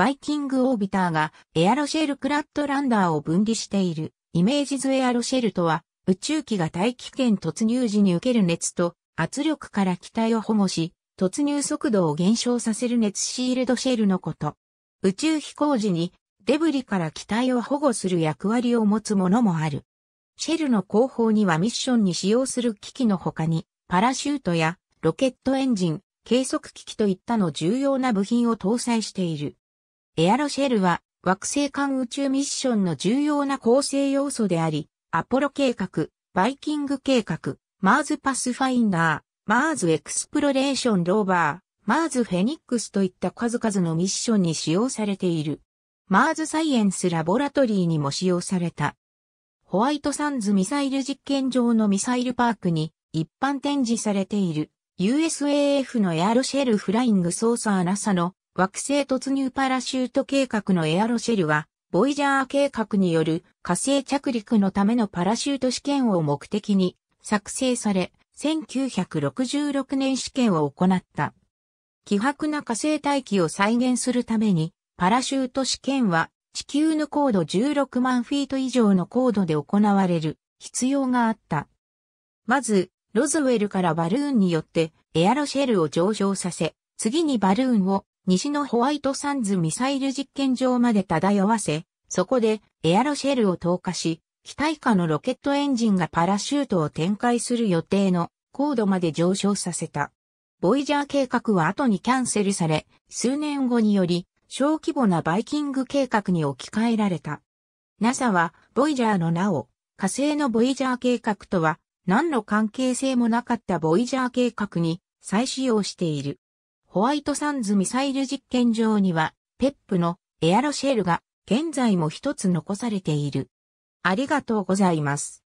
バイキングオービターがエアロシェルクラッドランダーを分離しているイメージズエアロシェルとは宇宙機が大気圏突入時に受ける熱と圧力から機体を保護し突入速度を減少させる熱シールドシェルのこと。宇宙飛行時にデブリから機体を保護する役割を持つものもある。シェルの後方にはミッションに使用する機器の他にパラシュートやロケットエンジン、計測機器といったの重要な部品を搭載している。エアロシェルは惑星間宇宙ミッションの重要な構成要素であり、アポロ計画、バイキング計画、マーズパスファインダー、マーズエクスプロレーションローバー、マーズフェニックスといった数々のミッションに使用されている。マーズサイエンスラボラトリーにも使用された。ホワイトサンズミサイル実験場のミサイルパークに一般展示されている USAF のエアロシェルフライングソーサー NASA の惑星突入パラシュート計画のエアロシェルは、ボイジャー計画による火星着陸のためのパラシュート試験を目的に作成され、1966年試験を行った。希薄な火星大気を再現するために、パラシュート試験は地球の高度16万フィート以上の高度で行われる必要があった。まず、ロズウェルからバルーンによってエアロシェルを上昇させ、次にバルーンを西のホワイトサンズミサイル実験場まで漂わせ、そこでエアロシェルを投下し、機体下のロケットエンジンがパラシュートを展開する予定の高度まで上昇させた。ボイジャー計画は後にキャンセルされ、数年後により小規模なバイキング計画に置き換えられた。NASA はボイジャーの名を火星のボイジャー計画とは何の関係性もなかったボイジャー計画に再使用している。ホワイトサンズミサイル実験場には、ペップのエアロシェルが現在も一つ残されている。ありがとうございます。